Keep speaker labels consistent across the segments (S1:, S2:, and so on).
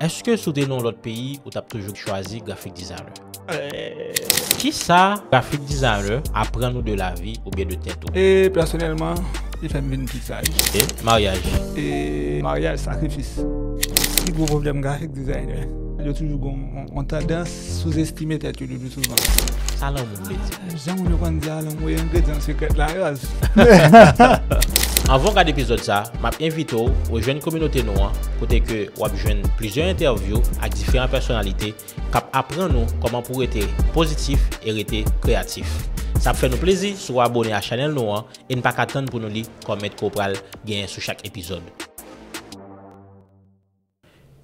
S1: Est-ce que sous des noms l'autre pays, ou t'as toujours choisi graphique designer
S2: eh.? Qui ça,
S1: graphique designer, apprend nous de la vie ou bien de tête?
S2: Eh, personnellement, j'aime bien une petite salle. Mariage? Mariage, sacrifice. Si vous revenez à un graphique designer, je trouve qu'on t'a d'un sous-estimé, tu l'as vu souvent. Ça, là, on ne le sait pas. J'aime bien quand on dit à l'anglais un secret de la race.
S1: Avon kade epizod sa, map invito ou rejwen kominote nou an kote ke wap jwen plizyon intervyou ak difren personalite kap apren nou koman pou rete pozitif e rete kreatif. Sa ap fè nou plezi sou abone a chanel nou an en pak atan pou nou li kon met ko pral gen sou chak epizod.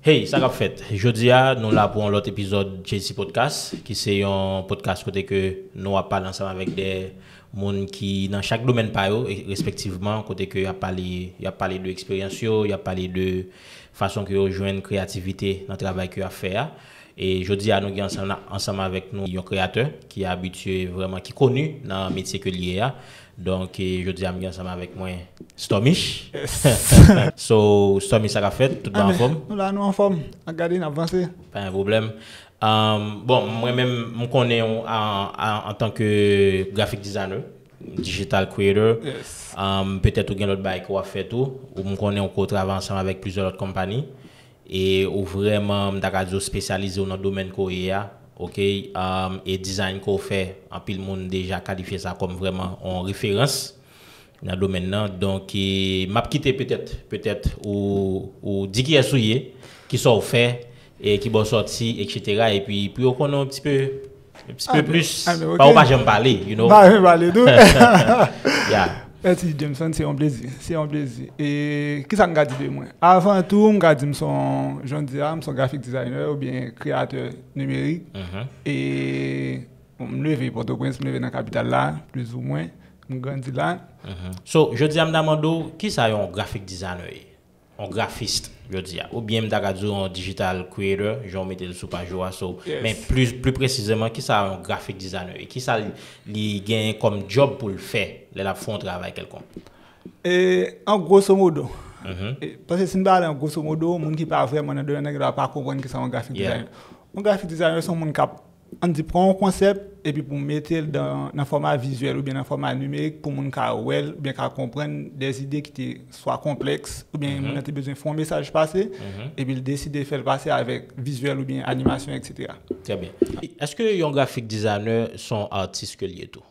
S1: Hey, sa kap fèt. Jodi a nou la pou an lot epizod JC Podcast ki se yon podcast kote ke nou wap pal ansam avèk de... Moun ki nan chak domen pa yo, e, respektiveman, kote ki yo a pali de eksperyans yo, yo a pali de fason ki yo jwen kreativite nan travay ki yo a fe a. E jodi a nou gen ansama vek nou yon kreator ki konu nan metye ki liye a. Donke jodi a nou gen ansama vek mwen Stomich. So, Stomich a ga fet, tout ba ah, an fom? Nou la an ou an fom, a gadi nan avanse. Pa yon probleme. Euh, bon, moi-même, je connais en, tant que graphic designer, digital creator. Euh, peut-être que l'autre bail qu'on a fait tout. Ou je connais en travail ensemble avec plusieurs autres compagnies. Et ou vraiment, je spécialisé dans le domaine coréen. OK, um, et design qu'on fait, en pile monde déjà qualifié ça comme vraiment en référence dans le domaine. Donc, je quitté peut-être, peut-être, ou, ou dit qui est souillé, qui sont fait E ki bon soti, etc. E pi yo konon piti pe, piti pe plus Par ou pa jen bali, you know Par ou pa jen bali do Ya
S2: E ti jen mson, se yon plezi, se yon plezi E, ki sa mga di ve mwen? Avan tou, mga di mson, jen dira, mson grafik designer ou bien kreator numerik E, mne mm-hmm.
S1: ve yon Porto Prince, mne ve yon Kapital La, plus
S2: ou mwen, mnen grandi
S1: la mm-hmm. So, jen dira mdamando, ki sa yon grafik designer e? On grafist? Ou bien mta gado an digital creator, joun mette sou pa jwa sou. Men plus precizeman, ki sa an grafik dizane? Ki sa li genye kom job pou l fè lè la fon travay kelkon?
S2: An grosso modo, panse sin ba ale an grosso modo, moun ki pa vremane do yon neg la pa kon kon ki sa an grafik dizane. An grafik dizane son moun kap... An di pran koncep epi pou metel nan forma vizuel ou bin nan forma anume pou moun ka wel ou bin ka kompren des ide ki te swa kompleks ou bin mhm. moun ate bezwen fon mesaj pase mhm. epi li deside fèl pase avèk vizuel ou bin animasyon etc.
S1: Très bien. Est-ce que yon grafik dizaner son artiste ke liye tou?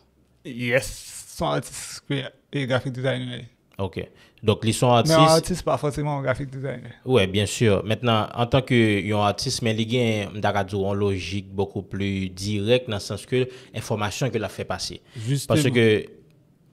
S2: Yes, son artiste ke liye grafik dizaner.
S1: Ok. Donk li son artist... Men artist
S2: pa fosilman ou grafik di zayne.
S1: Ouè, byensur. Mètenan, an tanke yon artist, men li gen mdakadzou an logik bokou pli direk nan sanske informasyon ke la fè pase. Juste mou.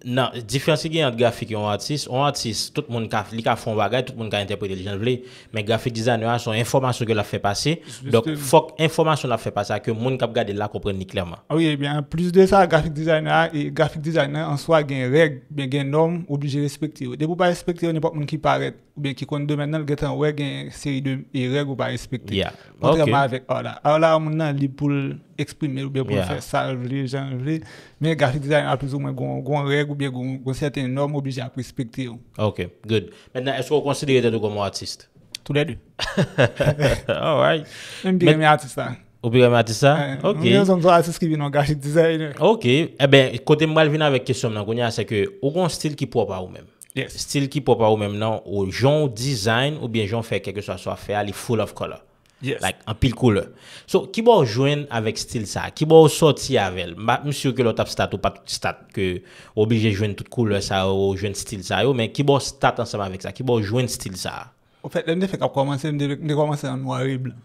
S1: Nan, difyansi gen yon grafik yon artist, yon artist, tout moun ka, li ka fon waga, tout moun ka enteprede le jen vle, men grafik dizayne an son informasyon gen la fe pase, don fok informasyon la fe pase a ke moun kap gade la kompren ni klaman.
S2: Ah Ouye, eh ben, plus de sa grafik dizayne an, grafik dizayne an, an swa gen reg, ben gen nom, oubli je respecte yo. De pou pa respecte yo, nipot moun ki paret, ben ki konde men nan lgetan we gen seri 2, e reg ou pa respecte
S1: yo. Moun treman
S2: avek, or la. Or la, moun nan, li pou... Eksprimer ou be pou fè sal vli, jan vli. Men gati dizay nan apouz ou men goun reg ou be goun sèten norm ou bi jè an perspektiv.
S1: Ok, good. Mè nan, esko ou konsidere te nou goun mou atist? Tou lè di. Oh, wè. Mè mbi gè mè atisa. Mbi gè mè atisa? Ok. Mwen
S2: zon zon atis ki vi nan gati dizay.
S1: Ok. E ben, kote mwen vina vek kesyon nan goun ya, se ke ou goun stil ki pwa pa ou mèm. Yes. Stil ki pwa pa ou mèm nan ou joun dizayn ou bien joun fè keke so a so a fè a li full of color. Like, an pil koule. So, ki bo ou jwen avèk stil sa? Ki bo ou soti avèl? Mbap msio ke lò tap stat ou pa tout stat ke ou obligè jwen tout koule sa ou jwen stil sa yo, men ki bo ou stat ansèm avèk sa? Ki bo ou jwen stil sa?
S2: Ou fèt, mdè fèk ap komanse, mdè komanse an wari blan.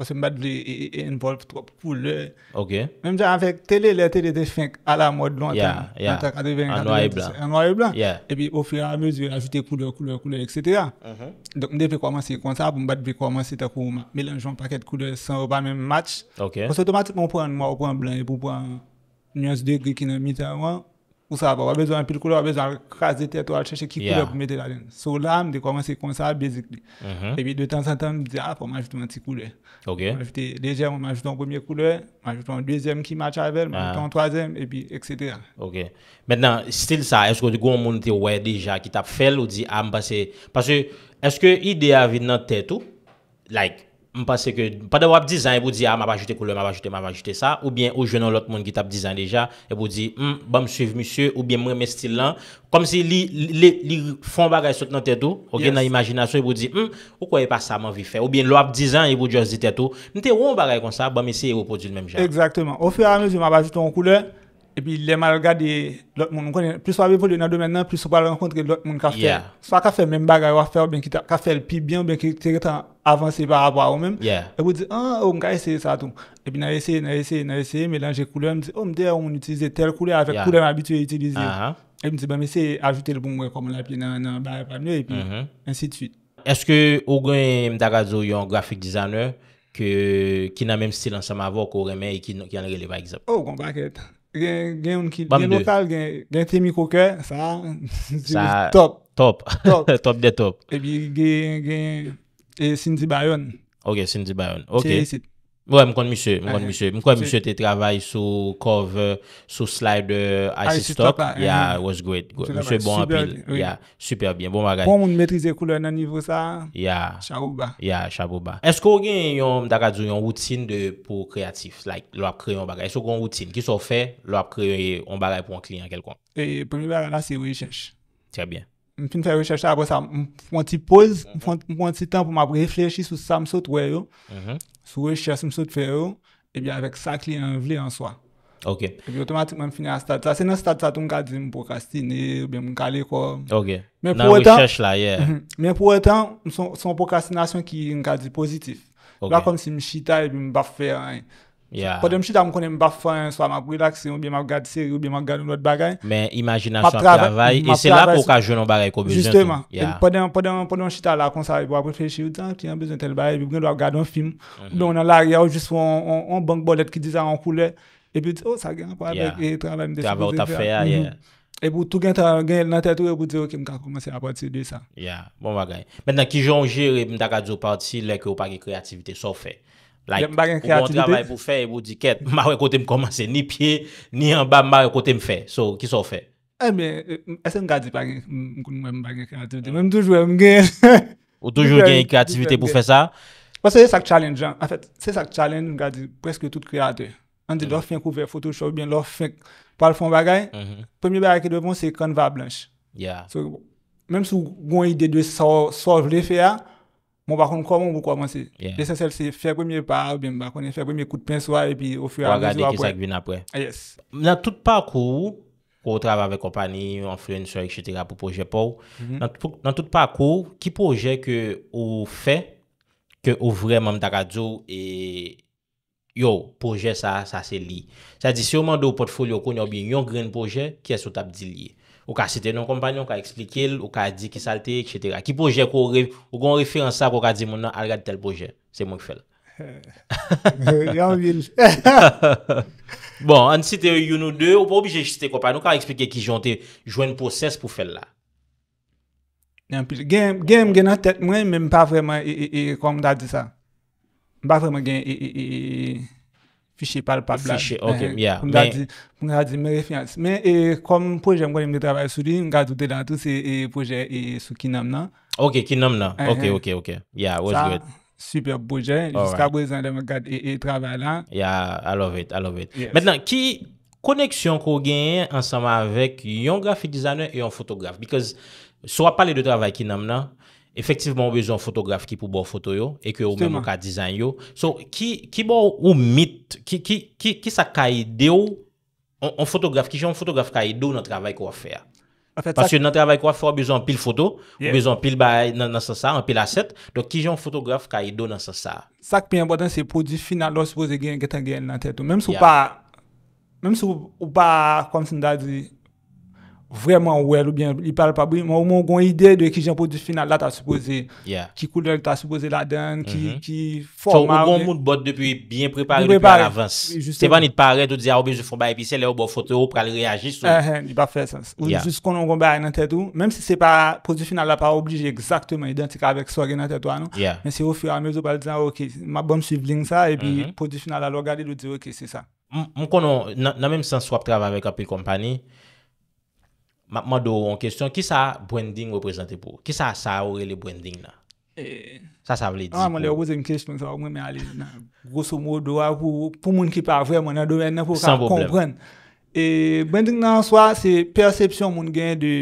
S2: Ose mbade li e involve trope koule. Ok. Mwen mwen jan avèk tele le, tele de fènk ala mod lontan. Ya, ya. Anwa e blan. Ya. E pi ou fwe a mezu ajite koule, koule, koule, etc. Ok. Donk mde vè kwa manse yon konsa, mbade vè kwa manse tako mwen melej an paket koule san ou pa men match. Ok. Ose to matip mwen pou an mwa ou pou an blan, pou an nyans de gri ki nan mita wan. Ok. ou ça on a besoin de de couleur, on a besoin de craser tête, on a chercher qui couleur pour mettre la ligne. Sous l'âme, on a commencé comme ça, basically. Mm-hmm. Et puis de temps en temps, on me dit, ah, faut m'ajouter un petit couleur. Ok. On m'ajoute légèrement, on m'ajoute un premier couleur, on m'ajoute un deuxième qui match
S1: avec, on ah. m'ajoute un
S2: troisième, et puis, etc.
S1: Ok. Maintenant, style ça, est-ce que tu as un monde qui déjà, qui t'a fait, ou dit, ah, parce que, est-ce que l'idée a venu dans tête ou, like, Mpase ke, padan wap dizan, e bou di, a, ah, mabajite koule, mabajite, mabajite sa, ou bien, ou jwennon lot moun ki tab dizan deja, e bou di, m, hmm, ba bon, msuev msue, ou bien, mwen mesty lan, kom se li, li, li, li, fon bagay sot nan tetou, ok, nan imajinasyon, e bou di, m, hmm, ou kwaye pa sa man vi fe, ou bien, lwap dizan, e bou djozite tetou, nte woun bagay kon sa, ba mese, e wopo di lmenm jan.
S2: Eksakteman, ou fe ame, zi mabajite koule, e pi, le mal gade, lot moun konen, plus wave volenado mennen, plus wapal renkontre, lot moun ka fe, avanse par apwa ou men. E pou di, an, ou mka eseye sa tou. E pi nan eseye, nan eseye, nan eseye, melange koulem. O m de, ou m n'utilize tel koule avek koule m abitue itilize. E mi di, ba m eseye, avite l pou m we komon la, pi nan, nan, nan, nan, nan, nan, nan, nan, nan, nan, nan, nan, nan, nan, nan, nan, nan. E pi, ansi tuit.
S1: Eske, ou gen Mdakazo yon grafik dizane, ki nan men stil ansama avok, ou remen, ki yon releva egzap. Ou,
S2: kon pake. Gen, gen, gen, gen Sinti e Bayon.
S1: Ok, Sinti Bayon. Ok. Mwen kon misye, mwen kon misye. Mwen kon misye te travay sou cover, sou slider, IC Stock. Ya, was great. Mwen se bon apil. Ya, super bien. Bon bagay. Bon moun
S2: metrize koule nan nivou sa. Ya. Shabouba.
S1: Ya, shabouba. Esko gen yon, mdakadzo, yon routine pou kreatif? Like, lwa kre yon bagay. Esko gen yon routine? Ki so fe lwa kre yon bagay pou an klien kel kon? E, premier bagay la se weye chenche. Trè bien.
S2: Mwen ti pose, mwen ti tan pou ma reflejshi sou sa msot wè yo, sou wè chè se msot wè yo, eby avèk sa kli yon vle yon swa. Eby otomatikman mwen fina a stat. Sa se nan stat sa tou mwen gadi mwen pokrastinè, mwen gali kwa. Mwen pou etan, mwen son pokrastinasyon ki mwen gadi pozitif. La kon si mwen chital, mwen bafè an. Pwede m chita m konen m bak fwen, swa m ap relaksyon, bi m ap gade seri, bi m ap gade lout bagay
S1: Men, imajinasyon trabay, e se la pou ka jounan bagay kou bizen Justeman, pwede
S2: m chita la konsa, pou ap refreche yon, ti yon bizen tel bagay, bi m gen lout ap gade yon film Don nan la, yon jist pou yon bank bolet ki dizan, yon koule, e bi yon di, oh sa gen, pou avek, e tran la m desi E pou tou gen nan tetou, e bi di, ok, m ka komanse ap pati de sa
S1: Ya, bon bagay, men nan ki joun jir, m tak a di ou pati, lè ki ou pa ge kreativite, so fè Like, pou montre avay pou fè, e pou di ket, ma wè kote m komanse, ni pie, ni yon ba, ma wè kote m fè. So, ki sou fè?
S2: Eh, mè, e, esè m gadi m kon m wè m bagen kreativite, mè m toujwe m gen.
S1: Ou toujwe gen kreativite pou fè sa?
S2: Wè se se sak challenge jan, an fèt, se sak challenge m gadi pweske tout kreatè. An di lò mhm. fè yon kouvè photoshop, yon lò fè pal fon bagay, mhm. pwemye bagay ki dwe bon se kon va blanj. Ya. So, mèm sou gwen ide dwe soj lè fè ya, Mwen bakon komon wou kwa manse. Desen sel se, fè premye par, bèm bakon, fè premye kout penswa, epi ou fwe mhm. a rejou apwe. Ou agade ki sak vin apwe. Yes.
S1: Nan tout parkou, kou trav avè kompani, ou an fwe niswa, etc. pou pojè pou, nan tout parkou, ki pojè ke ou fè, ke ou vreman takadzo, yo, pojè sa, sa se li. Sa di si ouman do potfolyo kou, nyo bi yon gren pojè, ki esot ap di liye. Ou ka cite yon kompanyon, ou ka explike l, ou ka di ki salte, etc. Ki proje kou re, ou kon referans sa kou ka di moun nan al gade tel proje. Se moun ki fèl. Jan virj. Bon, an site yon ou de, ou pa obije cite kompanyon, ou ka explike ki jante jwen proses pou fèl la.
S2: Gen, gen gen an tet mwen men pa vreman e, e, e, e, kom da di sa. Ba vreman gen e, e, e, e, e. Fiché pal pa blad. Fiché, ok, ya. Mwen ga di mè refiants. Men, kom proje mwen konen mwen trabaye sou li, mwen ga doute dan tout se proje sou kinam nan.
S1: Ok, kinam nan. Uh-huh. Ok, ok, ok. Ya, what's good.
S2: Super proje, jiska boye zan lè mwen gade e trabaye lan.
S1: Ya, I love it, I love it. Mwen nan, ki koneksyon kon genye ansama avèk yon grafite dizanè e yon fotografe? Because, sou apale de trabaye kinam nan? Efektivman ou bezon fotograf ki pou bo foto yo Eke ou menmou ka dizan yo So ki bo ou mit Ki sa ka ide ou On fotograf, ki jan fotograf ka ide ou Nan travay kwa fe Pasye nan travay kwa fe ou bezon pil foto Ou bezon pil ba nan sa sa, pil aset Don ki jan fotograf ka ide ou nan sa sa
S2: Sak pi an bwa dan se pou di final Lo supose gen getan gen nan tetou Mem sou pa Mem sou pa kom sin da di Vreman ou el ou bien, li pale pa bou, moun moun goun ide de ki jen produc final la ta suppose, ki koule ta suppose la den, ki forma. Sò ou moun moun
S1: bote depi bien prepari depi an avans. Se ban li te pare, tou di a, ou bejou foun ba epise, le ou bo fote ou pra li reagi sou. Ehe, di pa fè sens. Ou jis
S2: konon kon ba enan tè tou, mèm si se pa produc final la pa oblige exaktèmè identik avèk sou agè nan tè tou an nou, mèm si ou fi an mèz ou pa li di zan, ok, mabon msivling sa, epi produc final la lo gali, lou di ok,
S1: Mwen do yon kestyon, ki sa branding reprezenti pou? Ki sa sa oure le branding nan? Sa sa mwen li di pou? Mwen li yon
S2: wazen kestyon, mwen alen nan grosso moun do a ah, pou moun ki par vreman nan, do mwen nan pou ka kompren. E branding nan an swa, se perception moun gen de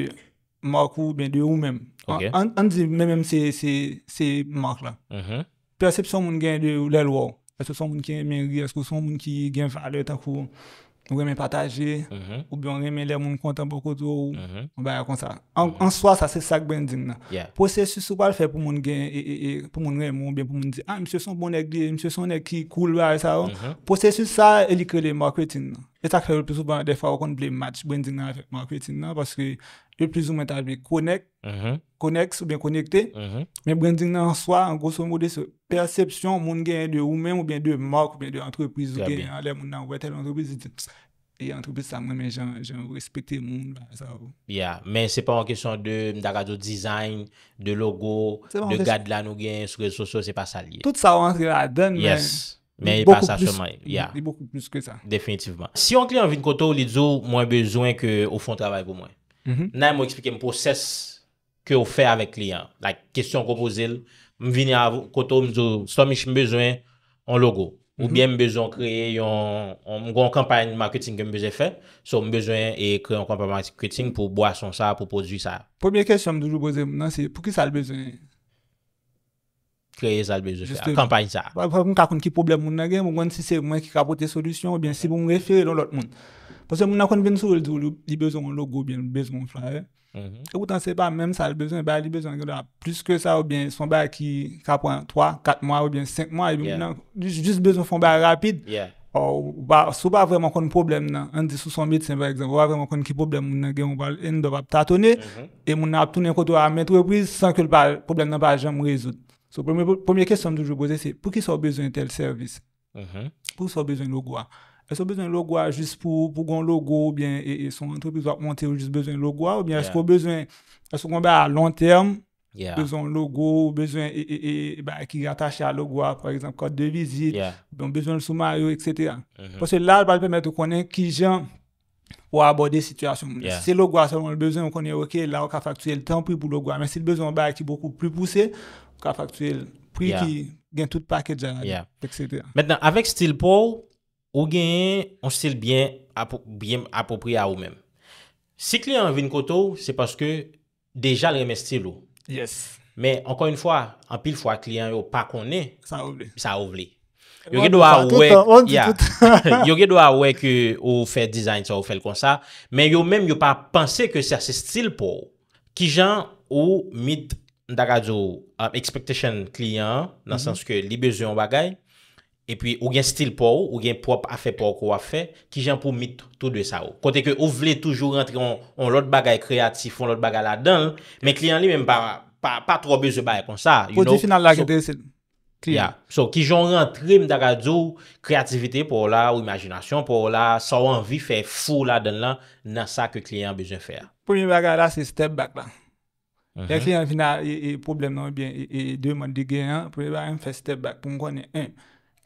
S2: mark ou, ben de ou men. Ok. An di men men se mark la. Perception moun gen de ou lèl wou. Asko son moun ki meri, asko son moun ki gen valet akou ou. Mhm. ou reme pataje, ou bi an reme le moun kontan pokotou, ou bayan kon sa. An soa sa se sak bwending nan. Possesyon sou pal fe pou moun gen e pou moun remon, ou bi an pou moun di an ah, msye son bon ek, msye son ek ki koulwa e sa yo. Possesyon sa, elikrele mwa kretin nan. E sak krele pou sou ban defwa wakon ble match bwending nan mwa kretin nan, paske Yon plizou mwen tajbe konek, koneks ou ben konekte. Men brending nan swa, an grosso mwode se persepsyon moun genye de ou men ou ben de mok ou ben de antrepriz ou genye. Ale moun nan wete l'antrepriz, yon antrepriz sa mwen men jen respekte moun.
S1: Ya, men se pa an kesyon de mda gado dizayn, de logo, de gadlan ou genye, souke sosyo, se pa sa liye. Tout sa wanske la den men. Yes, men yon pas sa somay. Ya. Yon beaucoup plus ke sa. Definitivman. Si yon klien vin koto ou oh, li dzo, mwen bezwen ke ou fon travay pou mwen? Mhm. Nan yon mwen eksplike mwen proses kè ou fè avè kliyan. Like, kèstyon kon pose el, mwen vinè avè koto mwen zo, sou mwen mwen bezwen yon logo. Ou mhm. bien mwen bezwen kreye yon... mwen gwen yon kampanyan marketing kè mwen bezwen fè. Sou mwen bezwen e kreye yon kampanyan marketing pou bwa son sa, pou pose ju sa. Premier
S2: kèstyon mwen doujou boze mwen nan se, pou ki sa l bezwen e?
S1: Kreye sa l bezwen fè, a kampanyan sa.
S2: Fè mwen kakoun ki problem mwen nagè, mwen gwen si se mwen ki kapote solusyon, ou bien si mwen mwen refere loun lot mwen. Ponsè moun an kon ven sou ou li bezoun logo ou li bezoun flare. Woutan se pa mèm sa l bezoun, ba li bezoun gen a plus ke sa ou biyan son ba ki kapwen 3, 4 mwa ou biyan 5 mwa. Ou biyan jis bezoun fon ba rapide. Sou ba vèman kon problem nan. An de sou son bit se mwen ekzem. Ou ba vèman kon ki problem moun an gen ou val endo vap tatone. E moun an ap tounen koto a mèt repri san ke l pa problem nan pa jen mou rezout. So pwemye kèstèm djou jwè boze se, pou ki sou bezoun tel servis? Pou sou bezoun logo a? e sou bezwen logo a jist pou pou goun logo ou bien e son entropi wap monte ou jist bezwen mm-hmm. logo a ou bien e sou kon be a long term bezwen logo ou bezwen e e e ki yi atache a logo a fwa exemple kote de vizit bon bezwen sou Mario etc pwese la jpe mwete konen ki jan ou abode situasyon se logo a selon le bezwen ou konen ok la ou ka faktuye l tanpou pou logo a men se l bezwen ba ki beaucoup pou pwuse ou ka faktuye l pri ki gen tout paket jan
S1: etc mwenen avèk Steele Paul Ou gen yon stil bien apopriye a ou men. Si kliyen an vin koto, se paske deja l reme stil ou. Yes. Men, ankon yon fwa, an pil fwa kliyen yo pa konen, sa ou vle.
S2: Yo gen do a ou
S1: wek ou fe design sa ou fel kon sa. Men yo men yo pa panse ke se ase stil pou. Ki jan ou mit ndaga zo um, expectation kliyen, nan mhm. sanske li bezyon bagay. E pi ou gen stil pou ou, ou gen prop afe pou ou kou afe, ki jan pou mit tout de sa ou. Kote ke ou vle toujou rentre, on lot bagay kreatif, on lot bagay la den, men kliyan li men pa tro beze bagay kon sa. Po di final lakete, se kliyan. Ya, so ki jan rentre mdaga djou kreativite pou ou la ou imajinasyon, pou ou la sa ou anvi fe fou la den lan nan sa ke kliyan beze fè.
S2: Pou mi bagay la
S1: se step back
S2: la. Yè kliyan final, yè e, e, e, problem nan ou bien, yè dwe man di gen, pou mi bagay an fe step back, pou m konen en.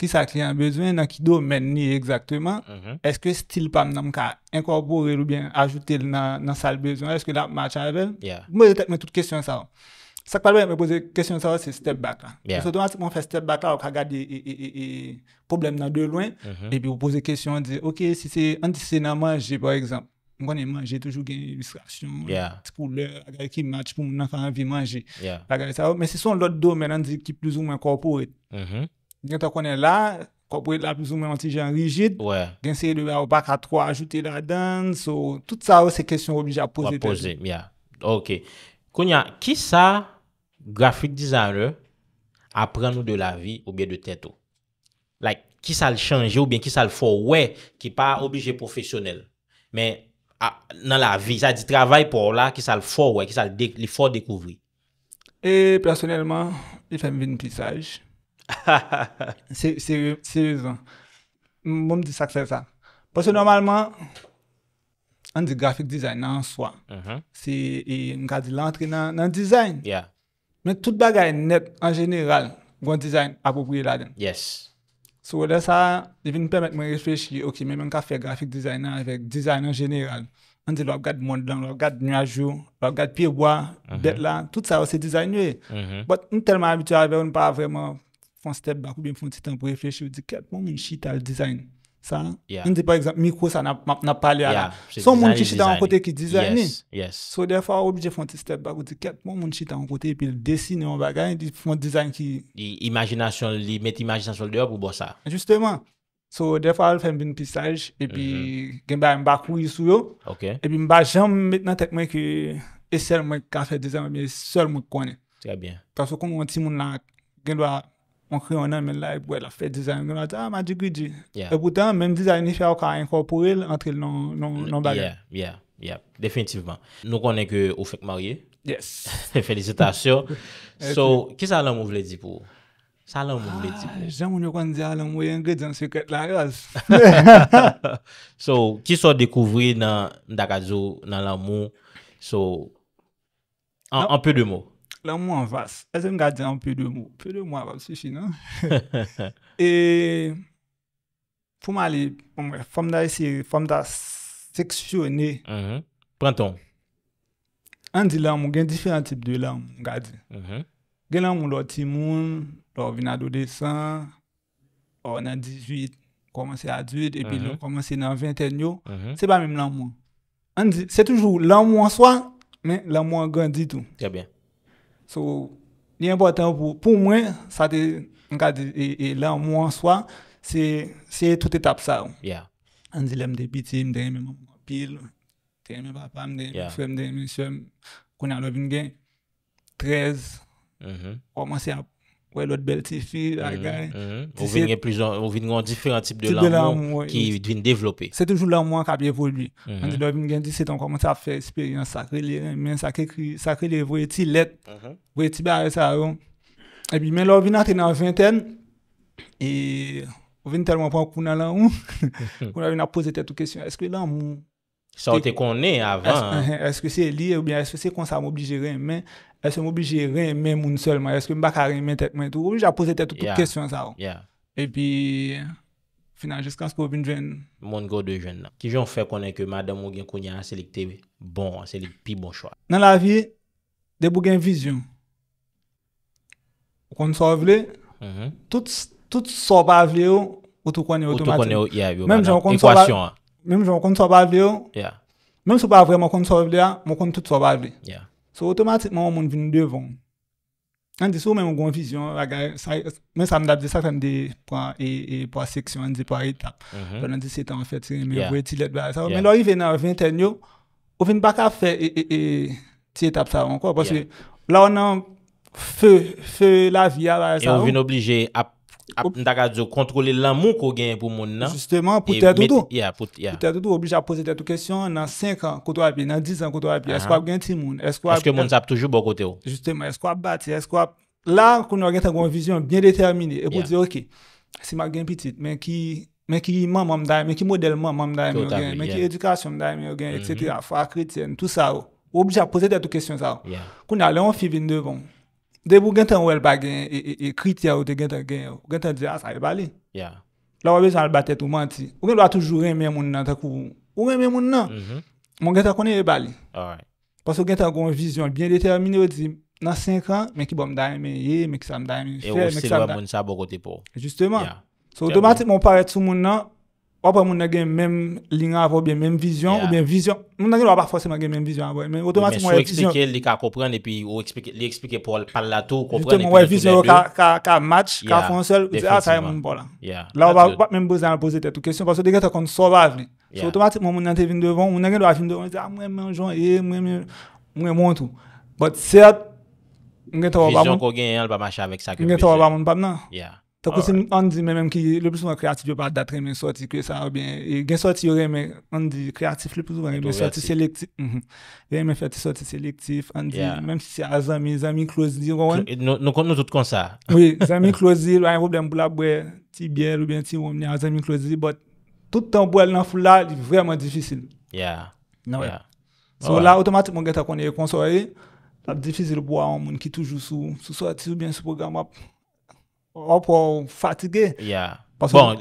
S2: ki sa kli an bezwen, nan ki do men ni ekzaktouman, mhm. eske stil pam nan mka inkorporer ou bien ajoutel nan sal bezwen, eske la match a revel? Mwen yon tekmen tout kestyon sa. Sak pal ben, mwen pose kestyon sa se step back la. Sotouman se mwen fè step back la ou ka gade problem nan de lwen, mhm. epi mwen pose kestyon di, ok, si se anti-senan manje par ekzamp, mwen yon manje toujou gen viskasyon, ti pou lè, agay ki match pou moun an fè an vi manje, agay sa, men se son lot do men an di ki plus ou mwen korporer, mwen mhm. Gen ta konen la, konpwen la plus ou men antijen rigid, gen seye lè ou baka 3 ajoute la dan, so tout sa ou se kèsyon ou oblije apose. Apoze, yeah.
S1: Ok. Konya, ki sa grafik dizanre apren nou de la vi ou bè de tèto? Like, ki sa l chanje ou bè ki sa l fò wè ki pa oblije profesyonel? Mè, nan la vi, sa di travay pou ou la, ki sa l fò wè, ki sa l fò dekouvri?
S2: E, personelman, e fèm vè n pi sajj. Seri, seri, seri zon. Mwen mdi sakse sa. Pwese normalman, an di grafik dizay nan swa. Si, mwen ka di lantri nan dizay. Yeah. Men, tout bagay net an jeneral vwen bon dizay apopri la den. Yes. So, wè de sa, even pèmèt mwen reflechi, ok, men mwen ka fè grafik dizay nan, vwen dizay an jeneral, an di lop gade mondan, lop gade nyajou, lop gade piye wwa, bet la, tout sa wè se dizay nou e. Mwen, but, mwen telman habitu alve, mwen pa vreman, fon step back ou bin fon ti tan pou refleche ou di ket pou moun shita al design. Sa? Yeah. Un di par exemple, mikou sa nap
S1: pale a la. Son moun ki shita an kote ki design ni. Yes, yes.
S2: So defa ou bi je fon ti step back ou di ket pou moun shita an kote epi l desine yon bagay, fon design ki...
S1: Imaginasyon li, met imaginasyon l deop ou bo sa?
S2: Justement. So defa ou fen bin pisaj, epi mm-hmm. gen ba mba kou yisou yo. Ok. Epi mba jan mwen met nan tek mwen ki esel mwen ka fè design e mwen bi esel mwen kwen. Tiga bien. Paso kon mwen ti moun lan gen do a On kre yon nan men la e bwe la fè dizay. Mwen a di, ah, mwen a di gwi di. E pwoutan, men dizay ni fè wak a yon korporel, antre yon nan euh, bagay. Yeah, yeah, yeah,
S1: definitivman. Nou konen ke ou fèk marye. Yes. Fèlisitasyon. So, ki sa lan moun vle di pou? Sa lan moun vle di pou? Ah, Jamoun yo kon di lan moun yon gwe di an sekret la raz. So, ki so dekouvri nan Ndakadzo, nan lan moun? So, an pè de mou?
S2: Lanmou an vas. Ese m gadi nan pè dè mou. Pè dè mou an vap sè chi nan. E pou m alè, fèm da seksyonè.
S1: Mm-hmm. Prenton.
S2: An di lanmou gen diferent tip de lanmou m gadi. Gen lanmou do timoun, do vinado de san, ou nan 18, komanse aduit, epi nou komanse nan 21 yo. Mm-hmm. Se ba mèm lanmou. An di, se toujou lanmou an swa, men lanmou an gadi tou. Kebyen. So, ni important pou mwen, sa te, mkade, e lan mwen swa, se, se tout etap sa. Yeah. Anzi lem de biti, mdre mwen mwapil, mdre mwen bapa mdre, mfrem mdre mwen sèm, kou nan lovin gen, trez, mm-hmm. oman se ap. wè lòt bel te fi, lòt mhm, gane.
S1: Mhm. Ou vin gen plus an, ou vin gen an diferent tip de l'anmou ki vin devlopi. Se toujou l'anmou
S2: an ka bi evolvi. An di do vin gen di se ton komenti a fè, se pe yon sakre li, men sakre li, voye ti let, voye ti bae sa yon. E bi men lò, ou vin ati nan vinten, e ou vin telman pan kou nan lan ou, kou nan vin apose tetou kesyon, eske l'anmou ou? Sote konen avan. Eske se liye ou biye, eske se konsa mou bli je ren men, eske mou bli je ren men moun solman, eske m baka ren men tet men tou, ou biye j apose tet toutou kestyon sa ou. E pi, finan, jiskans pou bin jwen
S1: nan. Moun go de jwen nan. Ki joun fè konen ke madan mou gen kounen an selekte, bon an selekte, pi bon chwa.
S2: Nan la vi, debou gen vizyon. O kon sou avle, tout sou ap avle ou, ou tou konen ou. Ou tou konen ou, ya yo madan, ekwasyon an. Mem sou pa vreman kont sorbavle yo, moun kont tout sorbavle. So otomatikman, moun vin devon. An di sou men moun gon vizyon, moun sa mdab de sakte mde po a seksyon, an di po a etap. Moun mm-hmm. an di se tan fèt, moun vwè ti let ba. Men lò yi ven nan, ven ten yo, ou vin baka fè e, e, e, ti etap sa an. Pò se, lò nan fè la via. E ou vin
S1: oblije ap. ap ndakadzo kontrole lan moun ko gen pou moun nan. Justement, pou tè doudou. Ya, ya. Pou tè doudou,
S2: oubli j ap pose tè tou kesyon nan 5 an koto api, nan 10 an koto api. Eskwa ap gen ti moun, eskwa ap... Aske moun ap
S1: toujou bo kote ou.
S2: Justement, eskwa ap bati, eskwa ap... La, koun nou gen tan gwen vizyon byen determine, epou diye, ok, si ma gen pitit, men ki... Men ki man man mdaye, men ki model man man mdaye mwen gen, men ki edukasyon mdaye mwen gen, etc. Fwa kri mm-hmm. tjen, tout sa ou. Oubli j ap pose tè tou kesyon sa ou. Debou gen tan ou el bagen e, e, e kriti a ou te gen tan gen, gen tan di as a e bali. Ya. La ou a bejan al batet ou manti. Ou gen lwa toujou reme moun nan takou. Ou reme moun nan. Mhm. Moun gen tan konen e bali. Alright. Kwanse ou gen tan konen vizyon lbyen determine ou di nan 5 an men ki bom daye men ye, men ki salm daye men che, men ki salm daye men. E ou se lwa
S1: moun sa bo gote pou. Justeman. Ya.
S2: So ou demati moun paret sou moun nan. wapwe moun e gen menm lin avyo, ben menm vizyon, ou ben vizyon, moun an gen wapwa fwase mwen gen menm vizyon, mwen otomatik mwen wè vizyon. Mwen
S1: sou eksplike, li ka kopren, li eksplike pou al palato, kopren, mwen wè vizyon wè ka match, ka fonsel, ou zi ah, bon, atay moun bolan. Ya, la wapwen
S2: mwen boz an apozite, tout kesyon, paswe de gen to kon sov avni. Ya. So otomatik moun moun ente vin devon, moun an gen wap vin devon, mwen mwen mwen mwen mwen mwen mwen mwen mwen tou. Tako si an di men men ki le piso mwen kreativ yo pa dat remen soti kwe sa ou bien. E gen soti yo remen an di kreativ le piso mwen, remen soti selektif, mhm. remen feti soti selektif, an di menm si si a zami, zami klozi.
S1: Nou kont nou tout kon sa.
S2: Oui, zami klozi, an roub dem pou la bwe ti biel ou bwen ti woun ni a zami klozi, but tout an bwe nan ful non, oh, la, li vreman difisil.
S1: Ya, nou ya. So la
S2: otomatik mwen gen tako an di rekonsori, tap difisil pou an moun ki toujou sou, sou soti ou bwen sou program api. Ou pou ou
S1: fatige. Ya. Bon,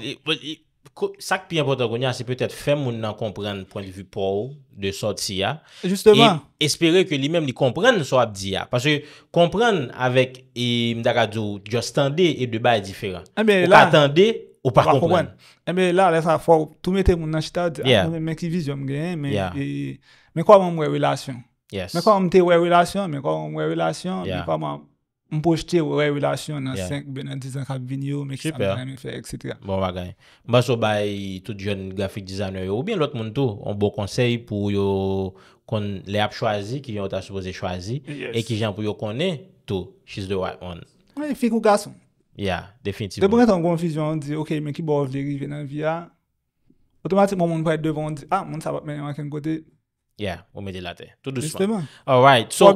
S1: sak pi importan konya se petet fem moun nan komprende pwantivu pou ou de sot si ya. Justevan. Espere ke li menm li komprende sou ap di ya. Pase komprende avèk imdakadzou jostande e deba e diferan. Ou patande ou pakomprende.
S2: Ebe eh la, la sa fò, toume te moun nan chitad, an mwen mèk si viz yom gen, mè kwa moun mwen relasyon. Mè kwa moun te mwen relasyon, mè kwa moun mwen relasyon, mè kwa moun mwen relasyon. Mpojte wè wè relasyon nan senk benen dizan kab vinyo, mek sa nan mwen fè,
S1: etc. Bon wakany. Mba so bay, tout joun grafik dizan wè yo, ou bien lout moun tou, an bo konsey pou yo kon le ap chwazi, ki joun ta soupoze chwazi, e ki joun pou yo konen, tou, she's the right one.
S2: Mwen yon fik ou gason.
S1: Ya, definitivman. Mwen mwen tan
S2: konfisyon, di, ok, men ki bo avleri vè nan via, otomatikman moun pre devon, di, a, moun sa bat men yon aken kote.
S1: Ya, ou men dilate. Tout douceman. Justeman. Alright, so...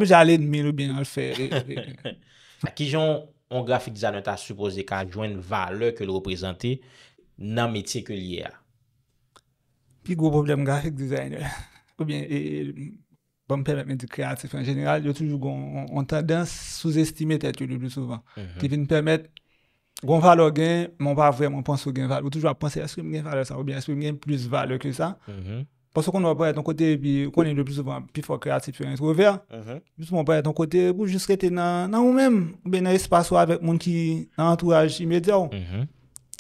S1: A kijon, an grafik dizaynen ta supose ka jwenn vale ke li reprezenti nan metye ke liye a. Pi go problem
S2: grafik dizaynen, ou bien, e, e, bon pèmèmèm di kreatif, an jeneral, yo toujou gon tèndens souzestime tètyou li blou souvan. Ki mhm. fin pèmèmèm, gon vale gen, moun pa vwèm, moun ponso gen vale. Ou toujou a ponse, eswèm gen vale sa, ou bien, eswèm gen plus vale ke sa. Mm-hmm. Paswa konon wap paye ton kote, konon yon dwe pifo kreatif fwen yon trove ya. Pis moun paye ton kote, pou jis kete nan moun men, be nye spaso avèk moun ki nan anturaj imedyal.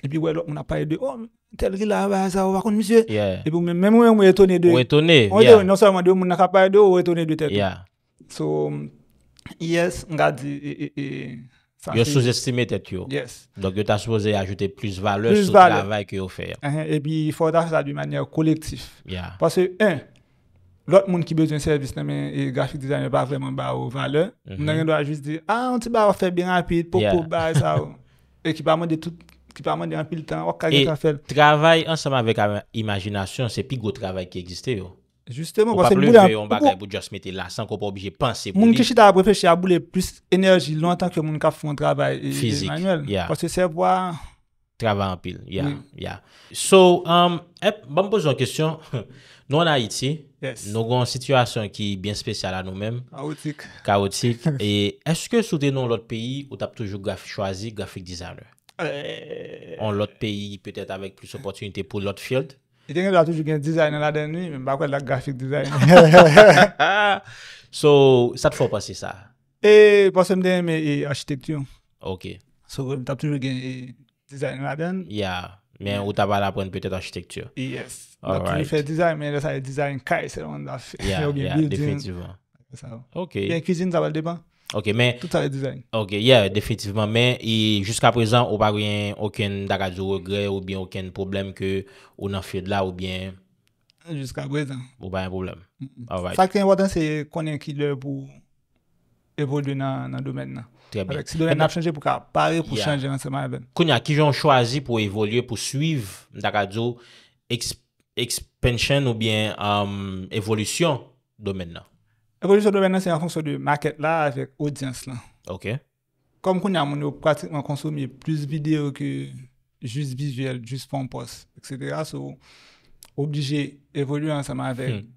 S2: Epi wè lòk moun apaye dwe, o, tel gila, wakon misye. Epi moun men mwen mwen etone dwe. O etone, ya. O etone, yon sa yon mwen dwe moun nakapaye dwe, o etone dwe tetou. Ya. So, yes, nga di, e, e, e, e. Yo souzestime tèt yo. Yes.
S1: Donk yo ta soupoze ajoute plus valeur sou travay ki yo fè. E
S2: bi fò da fò sa di manye yo kolektif. Ya. Pase un, lot moun ki bejoun servis nanmen e grafik dizayne ba vèman ba yo valeur. Moun anjen do a jous di, a, an ti ba wafè bi rampit, pou pou ba e sa yo. Ekipa man de tout, ekipa man de rampit l'tan, wak ka ge ta fè.
S1: E travay ansèm avèk a imajinasyon, se pi go travay ki egistè yo. Justement. Ou pa pleve yon bagay pou jazmete la san kon pa obije panse. Moun kèche ta
S2: aprepeche a boule plus enerji lantan ke moun ka foun trabaye. Fizik. Kwa se se vwa.
S1: Trabaye an pil. Ya. So, ep, ban mpoz an kèsyon. Nou an Haiti. Yes. Nou gwen situasyon ki bien spesyal an nou men. Kaotik. Kaotik. E eske sou de nou lout peyi ou tap toujou choazi grafik dizayner? Ou euh. lout peyi peutet avèk plus opotunite pou lout field? E ten gen dap ti gen dizay nan la den mi, men bakwa lak grafik dizay. So, sat fò pasi sa?
S2: E, paswèm den men e ashtektyon. Ok. So, dap ti gen e, dizay nan la den.
S1: Ya, men utabal apwen petet ashtektyon. Yes. E ok. Dap ti
S2: gen dizay, men desay dizayn kaj, se yon zafi. Ya, ya, definitivon.
S1: Ok. Men kizin zabal deban. Ok, men... Touta le design. Ok, yeah, definitivman, men, jusqu'a prezant, ou pa griyen, okyen, mdakadzo, regret, ou biyen, okyen, problem ke, ou nan fye dla, ou biyen... Jusk'a prezant. Ou pa yon problem. Fak,
S2: yon wotan, se konen ki lè pou evolu nan domen nan. Trè ben. Si domen nan chanje pou ka pare, pou chanje nan seman e ben.
S1: Konya, ki jon chwazi pou evolu, pou suiv, mdakadzo, expansion ou biyen, evolusyon euh, domen nan.
S2: Evolusyon do mènen se yon fonksyon di market la avèk odzyans la. Ok. Kom kon yon moun yo pratikman konsoumi plus videyo ki juz visyèl, juz pompos, etc. So, oblije evoluye anseman avèk. Hmm.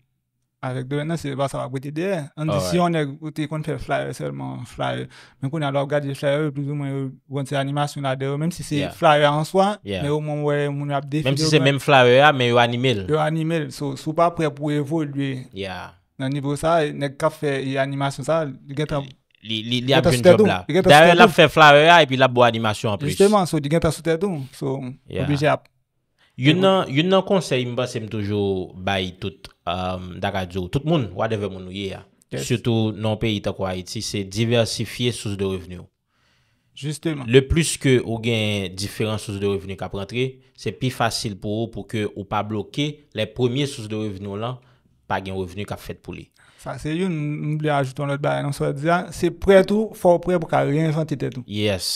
S2: Avèk do mènen se yon basa wak wote de. An ah di euh, bon, si yon wote kon fè flare, selman flare. Men kon yon lop gade flare, yon plizou mwen yon wote animasyon la de. Men si se flare ansoa, men yon moun wè moun ap defi. Men si se mèm
S1: flare a, men yon animel. Yon animel.
S2: So, sou pa pre pou evoluye. Ya. Ya. nan nivou sa, nek ka fe animasyon sa, li ap
S1: joun job la. Darè la fe flare ya, epi la bo animasyon an plus. Justement,
S2: so di gen ta souterdoun, so obijè
S1: ap. Yon nan konsey mba se m toujou bayi tout, um, tout moun, whatever moun ou ye ya. Soutou nan pe itakwa iti, se diversifiye sous de reveni ou. Justement. Le plus ke ou gen diferent sous de reveni kap rentre, se pi fasil pou ou, pou ke ou pa bloke, le premier sous de reveni ou lan, pa gen revenu kap fet pou li.
S2: Sa, se yo nou ble ajoutou an lout barren, an sou a diyan, se prè tou, fò prè pou ka reinventi tetou. Yes,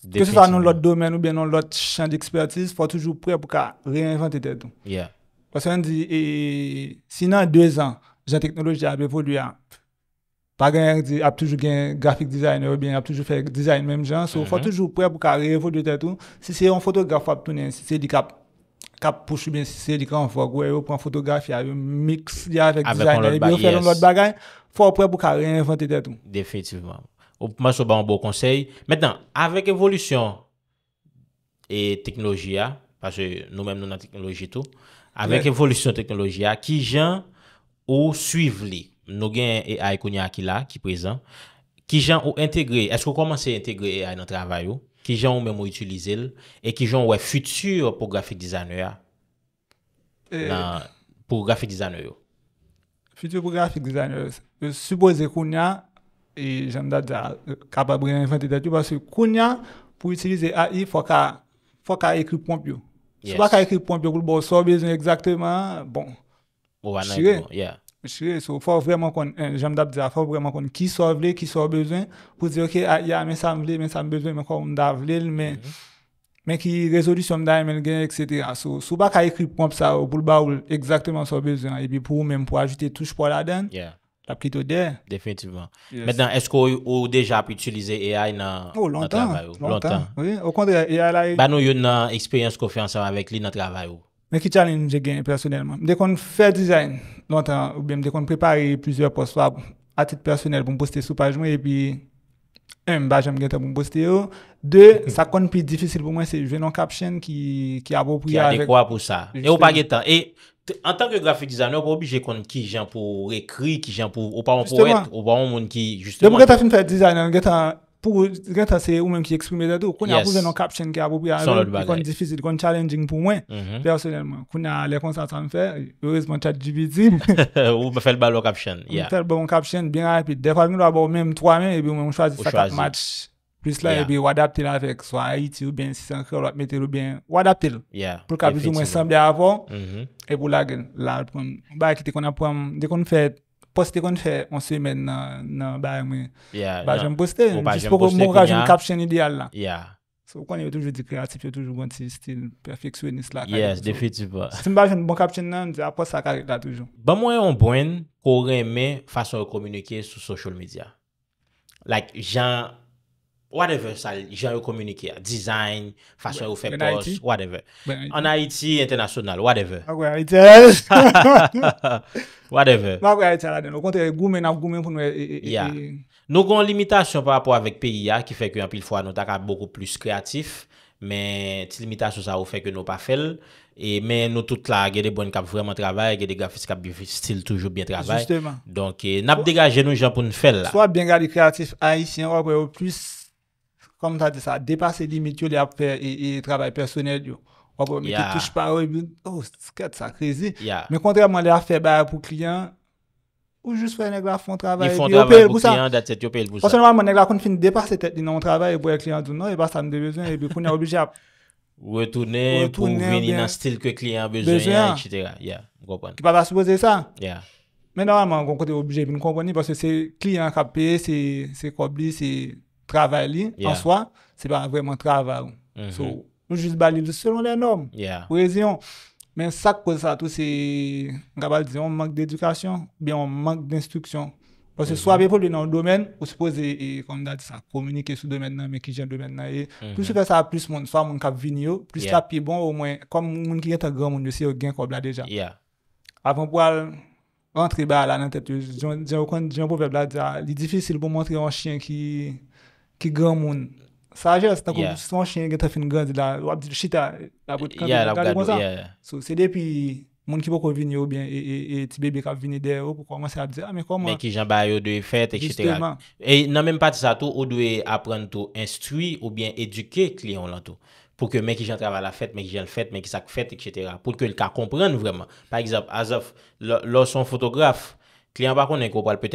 S2: definitiv. Kè se fà nou lout domen ou bè nou lout chan di ekspertise, fò toujou prè pou ka reinventi tetou. Yeah. Pwa se an di, si nan 2 an, jan teknoloji ap evoluyan, pa gen erdi ap toujou gen grafik dizayn, ou bè ap toujou fè dizayn mèm jan, sou fò mm-hmm. toujou prè pou ka revoluyan tetou, si se yon fotograf ap tounen, si se di kap... ka pou chou bensi se di kan, vwa gwe yo pran fotografe, ya yon mix, ya yon design, yon lot bagay, fwa ou pwè pou kare, yon inventite tout.
S1: Definitivman. Ou pwè mwen sou ba an bo konsey. Mèndan, avèk evolisyon e teknolji ya, paswe nou mèm nou nan teknolji tout, avèk evolisyon teknolji ya, ki jan ou suiv li, nou gen AI kouni aki la, ki prezan, ki jan ou integre, esko komanse integre AI nan travay ou? ki jan ou mèm ou itulize l, e ki jan ou wè futur pou grafik dizanou ya, eh. pou grafik dizanou yo.
S2: Futur pou grafik dizanou yo, soubò zè koun ya, e jèm da dja kababri nan inventi dè tu, koun ya pou itulize a i, fò ka ekri pwomp yo. Soubò ka ekri pwomp yo, pou soubè zè exactement, bon, chire. So, fò vreman kon, jèm dap di zè, fò vreman kon ki sò vle, ki sò vle, pou zè ok, a, ya, mè sa m vle, mè sa m vle, mè kon m da vle lè, mè, mè ki rezolu sò m dè, mè lè gen, etc. So, sou bak a ekri pou moun psa, pou l'ba oul, ekzaktèman sò vle zè, ebi pou ou mèm pou ajite touj pou la den, la pkito dè.
S1: Definitivman. Mèndan, eskou ou deja ap itulize AI nan... Ou, lontan. Lontan.
S2: Ou kontre, AI la... Ban nou
S1: yon nan eksperyans kofyan sa avèk li nan travay ou?
S2: Mwen ki challenge gen personelman, mwen de kon fè design, mwen de kon prepare plusieurs post wap a titre personel pou m'poste sou pajman, epi, un, mwen baje mwen geta pou m'poste yo, deux, sa kon pi difisil pou mwen se jwen an caption ki apopou ya. Ki anekwa pou sa, e ou pa getan,
S1: e, an tanke grafik designer, pou bi jè kon ki jen pou rekri, ki jen pou, ou pa mwen pou et, ou pa mwen mwen ki, justement. Mwen geta
S2: fè design, mwen geta... pou gen ta se ou men ki eksprime de do, kwenye apuzen nou kapsyen ki apu bi a avon, di kon jifizi, di kon chalenging pou mwen, pe yo se den man, kwenye ale kon sa san fe,
S1: yo wèz mwen chat jibidzi. Ou mwen fel ba lou kapsyen. Ou
S2: mwen fel ba lou kapsyen, bè nga api, defa gen nou api ou men mtwa men, ebi ou mwen mwen shwazi sakat match, mm-hmm. prisla ebi wadap til avèk, swa iti ou bèn sisankyo, wadap til, pou kapiz ou mwen san bè avon, ebi ou lage lal pou mwen. Ba ki te kon apu an, de kon poste kon fè, onswe men nan, nan ba jen poste, jispo moun ka jen caption ideal la. Ya. So kon yon toujou di kreatif, yon toujou gwen ti stil, prefikswenis la. Yes, defiti pou. Si mou ba jen bon caption nan, di apos sa karika
S1: toujou. Ba mwen yon bwen, koreme fason yon komunike sou social media. Like, jan, fason, Whatever sa jan yon komunike ya. Design, fasyon yon fè post, whatever. An Haiti, international, whatever. A kwen Haiti. Whatever. A
S2: kwen Haiti ala den. O kontè, goumen ap goumen pou nou e... Ya.
S1: Nou kon limitasyon pa rapport avèk PIA ki fèk yon apil fwa nou tak ap boku plus kreatif. Men ti limitasyon sa ou fèk yon nou pa fèl. Men nou tout la, gè de bon kap vwèman travay, gè de grafis kap bifistil, toujou bien travay. Juste man. Donke, nap degaje nou jan pou nou fèl la. Swa bengal yon kreatif.
S2: A iti yon ap yon sa depase limit yo le ap fè e travèl personèl yo. Opo, mè te touche paro, o, skèd sa krezi. Mè kontreman le ap fè bè pou kliyan, ou jous fè nèk la fòn travèl. I fòn travèl pou kliyan, dat sè t'yo pè l'bousa. Mè kontreman mè nèk la koun fè nè depase tèt di nan mò travèl, pou yè kliyan doun nou, yè pas sa mè dè bezèn, yè pou mè obijè ap...
S1: Ou e toune, pou mè vini nan stil kè kliyan bezèn, bezèn, yè, gò
S2: travay li, an swa, se pa an vreman travay ou. Mm-hmm. Sou, nou jist bali lè, selon lè norme. Yeah. Ou rezyon, men sak pose sa tou, se... Nkabal diyon, on mank d'edukasyon, bi an mank d'instruksyon. Ou se swa be foli nan ou domen, ou se pose, e kondat sa, komunike sou domen nan, men ki jen domen nan, e... Tout sou mm-hmm. ke sa, plus moun, swa moun kap vin yo, plus la pi bon, ou mwen, kom moun ki gen ta gran, moun yose yon gen kob la deja. Yeah. Avon pou al, rentri bala nan tet, jen wakon, jen wakon pe bladja, li difisil Ki gran moun. Sa aje, se tako, si son chenye gen ta fin gen di la, wap di chita, la bout kandou, gade kon sa. Se de pi, moun ki bo kon vin yo, e, e, e ti bebe kap vin ide yo, pou komanse a dizi, a ah, me koman. Mèk ki
S1: jan bayo, dwe fèt, etc. E nan men pati sa tou, ou dwe apren tou, instrui ou bien eduke kliyon lan tou. Pou ke mèk ki jan travè la fèt, mèk ki jan fèt, mèk ki sak fèt, etc. Pou ke lka komprèn vreman. Par exemple, azof, lò son fotograf, kliyon bakon nèk wapal pw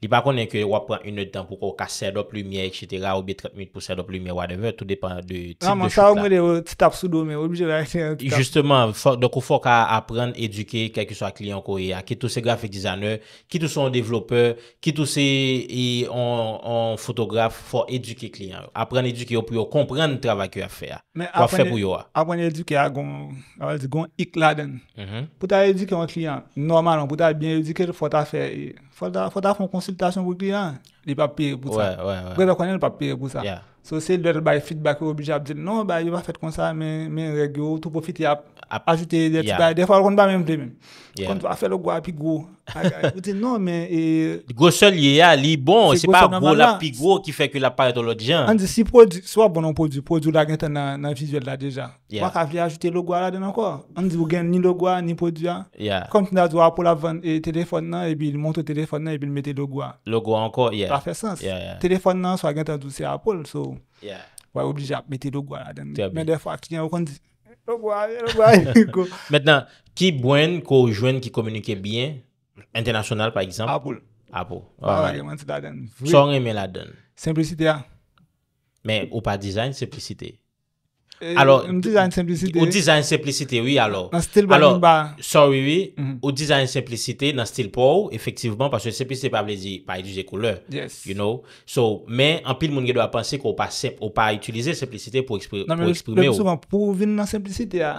S1: Li pa konen ke wap pran inot tan pou ka set up lumiye, etc. Ou bi 30 min pou set up lumiye, whatever. Tout depan de tip de fouda. Nan, man chan wane de yo titap sou do, men. Justeman, doko fok a apren eduke ke ki sou a kliyon kore ya. Ki tou se grafik dizaner, ki tou se yon devlopeur, ki tou se yon fotografe fok eduke kliyon. Apren eduke yon pou yo kompren travak yo a fè ya. Kwa fè pou yo ya.
S2: Apren eduke yon, aval di, yon ik laden. Mm-hmm. Pouta eduke yon kliyon, normalan, pouta bin eduke yon fota fè yon. Fote a fon konsiltasyon wik li an, li papeye pou sa. Gwe de konye li papeye pou sa. So se lwet l baye feedback yo, bije ap zil, nan w baye yon pa fèt kon sa men reg yo, tou po fit ya apajite, defa kon ba mèm ple mèm. Kon fè l wak wap pi go wak. Ah, écoutez, non, mais. Et...
S1: Gros il a, li bon, c'est pas gros, la plus qui fait que l'appareil de l'autre gens. On dit, si
S2: produit, soit bon, on produit, produit là, dans le visuel là déjà. Yeah. Pas qu'à le logo là dedans encore. On dit, vous gagnez ni logo, ni produit. Hein? Yeah. Comme tu as droit pour la vente et téléphone là, et puis il montre le téléphone là, et puis il le logo.
S1: Logo encore, yeah. Ça fait sens. Yeah,
S2: Téléphone là, soit gagnant, c'est Apple, so. Yeah. Ouais, obligé
S1: à mettre logo là dedans. Mais des
S2: fois, tu on dit, logo, logo,
S1: Maintenant, qui bon, qui joigne, qui communique bien? International par exemple Apple Apple Sori men la den Simplicite ya Men ou pa design simplicite eh, Alors Ou design simplicite mm-hmm. Ou design simplicite Ou design simplicite Ou design simplicite Nan stil pou ou Efectiveman Pase simplicite pa vle di Pa eduze koule You know So men An pil moun gen do a panse Ou pa utilize simplicite Pou eksprime non, ou
S2: Pou vin nan simplicite ya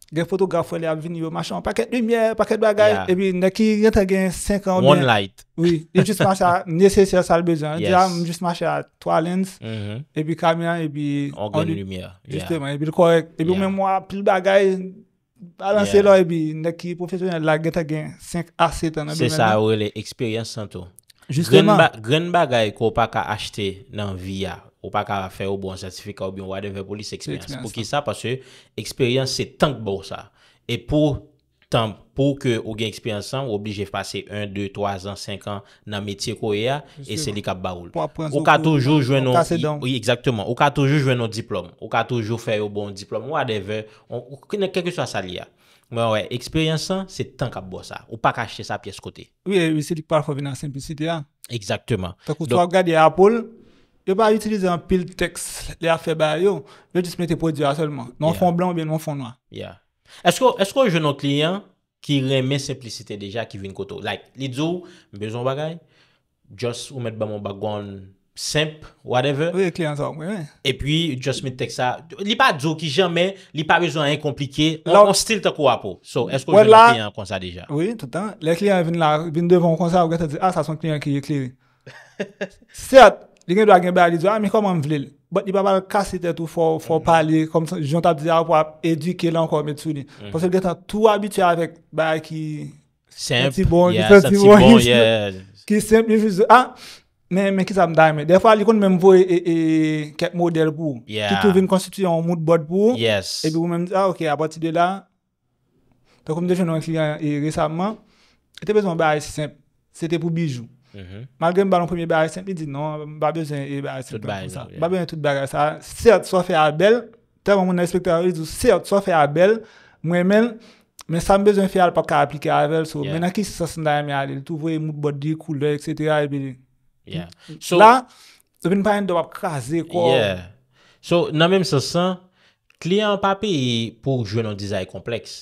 S2: gen fotografe wè li a vini wè machan, pakèt lumiè, pakèt bagay, ebi nè ki gen ta gen 5 an wè. One light. Oui, jis manche mm-hmm. a nesesye sal bejan. Jis manche a 3 lens, ebi
S1: kamyan, ebi... Organ lumiè. Justeman,
S2: ebi l'korek, ebi ou mè mwa, pil bagay, alansè lò ebi, nè ki profesyonel la gen ta gen 5 a 7 an wè. Se sa
S1: wè lè, experience santo. Justeman. Gen bagay kwa w pa ka achte nan vi ya. Ou pa ka fè ou bon sertifika ou biyon, whatever, pou li se eksperyansan. Pou ki sa, pasè, eksperyansan se tank bou sa. E pou, tamp, pou ke ou gen eksperyansan, ou obligè fpasse 1, 2, 3 an, 5 an nan metye kore ya, e se li kap baoul. Ou ka toujou jwen nou, oui, ekzakteman, ou ka toujou jwen nou diplom, ou ka toujou fè ou bon diplom, whatever, ou kene keke sou a sa li ya. Mwen wè, eksperyansan se tank kap bou sa. Ou pa ka chè sa piè se kote. Oui, oui, se li par fò vi nan simplicite ya. Ekzakteman. Tak ou to a gadi Apple... yo pa utilize an pil
S2: teks le afebaryo, yo dispete pou diwa selman. Non fon blan ou ben non fon noa.
S1: Yeah. Esko, esko jenon kliyen ki reme simplicite deja ki vin koto? Like, li dzo, mbezon bagay, just ou met baman bagwan semp, whatever. Oui, kliyen sa, oui, oui. E pi, just met teks sa. Li pa dzo ki jenme, li pa rezon en komplike, on still te kowa pou. So, esko jenon kliyen kon sa deja?
S2: Oui, tout an. Le kliyen vin devon kon sa ou gen te di, ah, sa son kliyen ki y e Li gen do a gen be a li zi, a mi kom an vle li. Bote li ba ba kase te tou fwo pale, kom san, jontabize a pou ap eduike lan kon me tsouni. Pwosè li gen ta tou abitya avek be a ki... Samp, yeah, sampsi bon, yeah. Ki samp, li fwe zi, a, men ki sa mda me. Defwa li kon men mwoy ket model pou. Yeah. Ki tou ven konstituyon mwot bod pou. Yes. E bi wou men mwen sa, ok, apati de la, ton kom dejen nou an klien resapman, te bezon be a si samp, se te pou bijou. Mal gen mi balon premye baye, sempi di nan, ba bezen e baye. Tout baye. Ba bewen tout baye. Sert so fè a bel, terwa moun a espekte a rizou, sert so fè a bel, mwen men, men sa mbezen fè al pa ka aplike a bel. Men a ki se sasen daye mi a li, tout vwe mouk body,
S1: koule, etc. La, yon bin pa yon do ap kaze. So nan men mse san, kliye an papi pou jwen an dizay kompleks.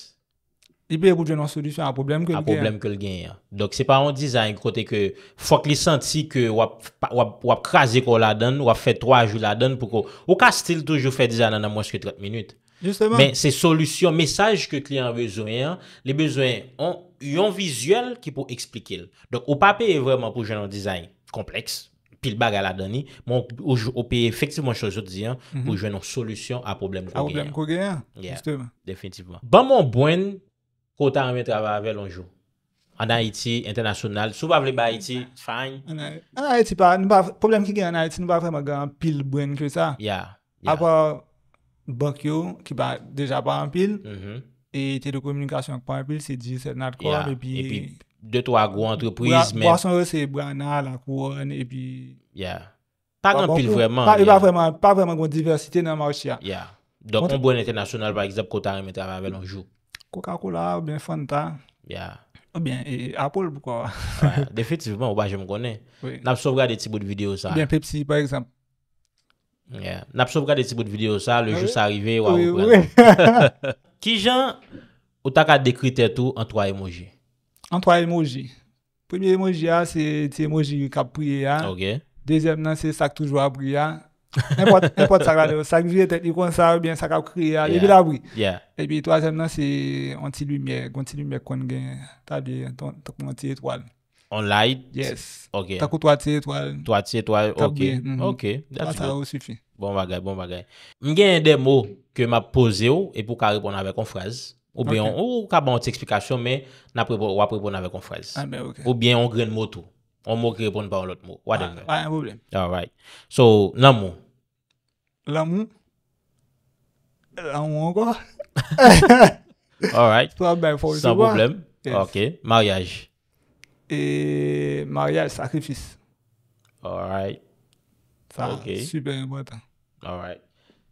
S1: Ipe pou jwen nan solusyon a problem ke l genyen. Donk se pa an design kote ke fok li senti ke wap wap krasi kon la don, wap fe troaj ou la don pou ko. Ou ka stil toujou fe dizan nan nan mwanske 30 minute. Men se solusyon, mesaj ke klien an vezoyen, le bezoyen yon vizuel ki pou eksplike l. Donk ou pape e vreman pou jwen nan design kompleks, pil bag a la doni ou pe efektivman chosot diyan mhm. pou jwen nan solusyon a problem kon genyen. Ban mon bwen ko ta remetrava ve lonjou. An a iti, internasyonal, sou pa vle ba iti, fany.
S2: An a iti pa, problem ki gen an a iti, nou pa vle maga an pil bwen kwe sa. Ya. Apo, bank yo, ki ba deja ba an pil, mhm. e te de komunikasyon ak pa an pil, se di, se nat kor, e, e pi,
S1: de to a gwo antreprise men. Ou la
S2: pwason re, se bwa nan la kwen, e pi. Ya. Pa gwen bon, pil bon, e vreman. Pa vreman gwo diversite nan mawish ya. Ya.
S1: Donk, pou mwen bon internasyonal, ba eksep, ko ta remet
S2: Coca-Cola ou bien Fanta ou bien eh, Apple pou kwa.
S1: Defetiveman ou ba jèm konè. Napsou vga de ti bout videyo sa. Bien
S2: Pepsi par exemple.
S1: Napsou vga de ti bout videyo sa. Le jou sa arrive ou ah, a ou pren. Ki jan ah. ou ta ka dekri non, te tou an 3 emoji?
S2: An 3 emoji. Premier emoji ah. ya se ti emoji yu kap pou ye ya. Dezem nan se sak toujwa pou ye ya. E pot sa gade yo Sa gje ten I kon sa ou bien Sa kap kri ya E bi la vwi E bi to a zem nan si On ti lumiye Gon ti lumiye kon gen Ta bi Tok moun ti etwal Online Yes Ok Tako to a ti etwal To a ti etwal Ok mm-hmm. Ok
S1: Bon bagay Bon bagay Mgen bon ah, de ah, ah, mou Ke m ap pose ou E pou ka repon avek on fraz Ou beyon Ou ka ban ou ti eksplikasyon Me Ou ap repon avek on fraz Ou beyon gren mout ou Ou mou ki repon pa ou lot mou Wadek Wadek Wadek Wadek Wadek Wadek La moun. La moun anko. Alright. S'an problem. Ok. Maryaj. E, Maryaj sakrifis. Alright. Sa, super enkwata. Alright.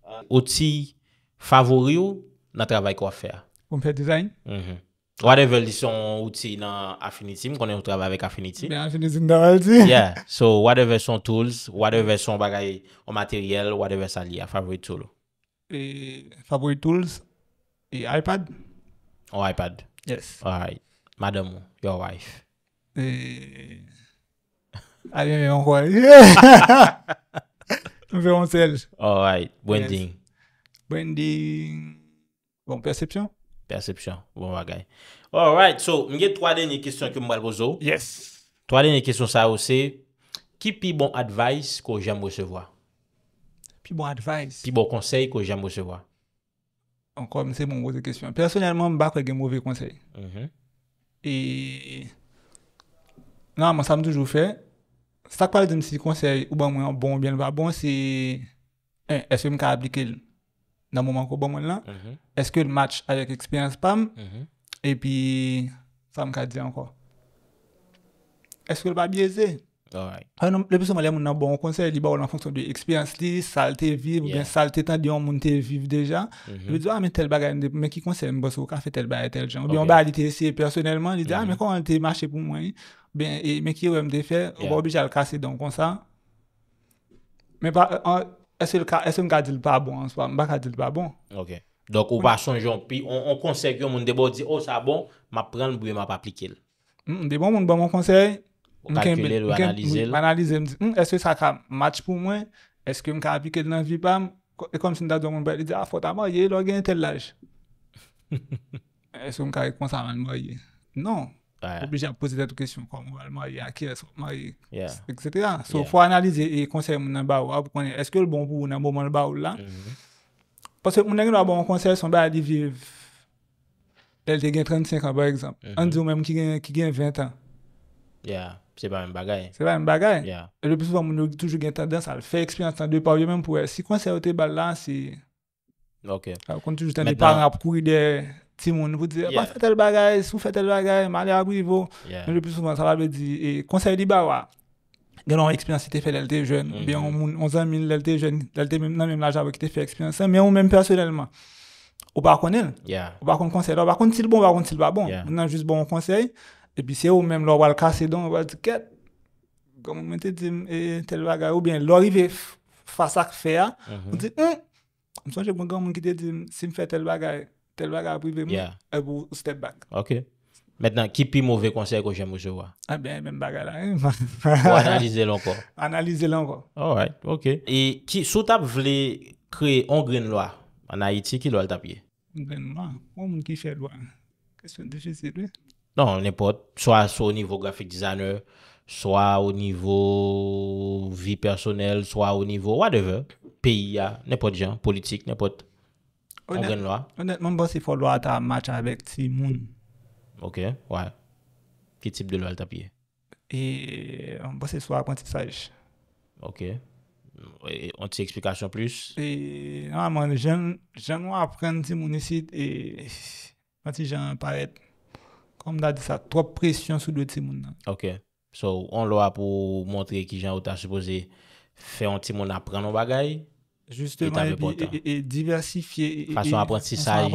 S1: Euh, o ti, favori ou, nan travay ko a fe a? Kompe design. Mm-hmm. Whatever dison outi nan Affinity, m konen m trabe avèk Affinity. Mè Affinity nan avèl ti. Yeah, so whatever son tools, whatever son bagay o materyèl, whatever sa li a favorite tool.
S2: E, favorite tools,
S1: e, iPad. Oh, iPad. Yes. All right, madam, your wife. E, Alè, mè yon kwa. M vè yon selj. All right, blending.
S2: Blending, bon perception. Persepsyon,
S1: bon bagay. Alright, so, mge toade ne kisyon ke mwen bozo. Yes. Toade ne kisyon sa ose, ki pi bon advice ko jèm osevoa? Pi bon advice? Pi bon konsey ko jèm osevoa?
S2: Ankon, mse bon boze kisyon. Personelman, m bakwe gen mwove konsey. E, nan, mwa sa m toujou fe. Sa kwa de mse konsey, mm-hmm. non, ou ba mwen bon ou bien va, bon se, e, eswe m ka aplike lè. nan mouman ko bon moun lan, mhm. eske l match avek experience pam, mhm. e pi, sa m ka di anko. Eske l ba bieze? Alright. Le piso m alè moun nan bon konser, li ba wè nan fonksyon de experience li, salte viv, ou bien salte tan di yon moun te viv deja, jwe di zwa, a men tel bagan de, men ki konser m boso, ka fe tel bagan tel jan, ou bi yon ba alite siye personelman, li di, a men kon an te mache pou mwen, men ki wèm de fè, wè wèm bi jal kase don konser, men pa, an, Ese m ka di l pa bon, m ba ka di l pa bon.
S1: Ok, donk ou pa son jom pi, on konsek yon moun debo di, o oh, sa bon, ma pran m bouye m ap aplike l.
S2: M debo moun debo m konsek, m kenbe, m analize, m di, m ese sa ka match pou mwen, eske m ka aplike l nan vipam, e kom sin da do moun bel, e di, ah, a fota m a ye, l w gen tel laj. Ese m ka ek konsa man m a ye, non. Poblije a pose dete kèsyon kwa mou al mwa yi akire, mwa yi etc. So fwa analize e konsey moun nan ba ou ap konye. Eske l bon pou nan mou man l ba ou la? Pasè moun nan genwa bon konsey son ba adi viv. El te gen 35 an par ekzamp. An di ou men mwen ki gen 20 an.
S1: Ya, se ba mwen bagay. Se ba mwen bagay? Ya.
S2: Le piso moun nou toujou gen tendens al fe eksperyans nan depa ou yo men pou e. Si konsey ou te bal la, se...
S1: Ok. A kon toujou ten de par ap
S2: kuri de... Ti moun, vou di, a pa fè tel bagay, sou fè tel bagay, malè a grivo. Mwen jè pè souvan, sa va be di, e konsey li ba wa. Gè nan ekspansi te fè lèl te jèn, bi an moun 11 000 lèl te jèn, lèl te nan mèm la javè ki te fè ekspansi. Eh, Mè an mèm personelman, ou bakon el, ou bakon konsey lò, bakon ti l'bon, bakon ti l'ba bon. Mwen nan jist bon konsey, epi se ou mèm lò wal kase don, wal di ket, gèm mwen te di tel bagay, ou bi an lò rive fwa sak fè a, mwen di, mwen son jè mwen gèm mwen ki te di Tel baga aprive mou, e pou step back.
S1: Ok. Mèndan, ki pi mouvè konsey kon jèm mousè wè?
S2: A bè, mèm baga la. Ou analize lè ankon? Analize lè ankon.
S1: Alright, ok. E, sou tap vle kre on green loa? An Haiti, ki lò al tap ye?
S2: On green loa? Ou moun ki fè loa? Kèstyon de fè sè dwe?
S1: Non, nè pot. Soa, soa, nivou grafik dizanè. Soa, ou nivou vi personel. Soa, ou nivou whatever. Pèi ya, nè pot jan, politik, nè pot. On gen lwa?
S2: Honetman, mwen bose fwo lwa ta match avek ti moun.
S1: Ok, wè. Ki tip de lwa lta piye?
S2: E, mwen euh, bose swa konti saj.
S1: Ok. On ti eksplikasyon plus? E, nanman,
S2: jen wapren ti moun esit e... Mati jen paret. Kom da di sa, trop presyon sou do ti moun nan.
S1: Ok, so, an lwa pou montre ki jen wata sepose fe yon ti moun apren yon bagayi?
S2: Justement, et diversifier. Fason apprentissage.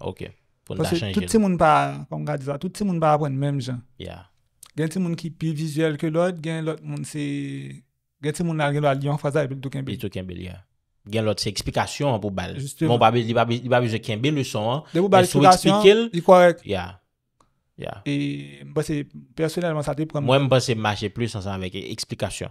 S2: Ok. Fonse tout se moun pa, pou mga dizwa, tout se moun pa apwen mèm jan. Ya. Gen te moun ki pi vizuel
S1: ke lot, gen lot moun se, gen te moun al gen lot al yon faza epi tou kembe. Epi tou kembe li ya. Gen lot se eksplikasyon pou bal. Justement. Moun babi, li babi, li babi ze kembe luson an. De pou bal eksplikasyon, li kouarek.
S2: Ya. Ya. E mwen se, personelman sa te promen. Mwen
S1: mwen se mwache plus ansan vek eksplikasyon.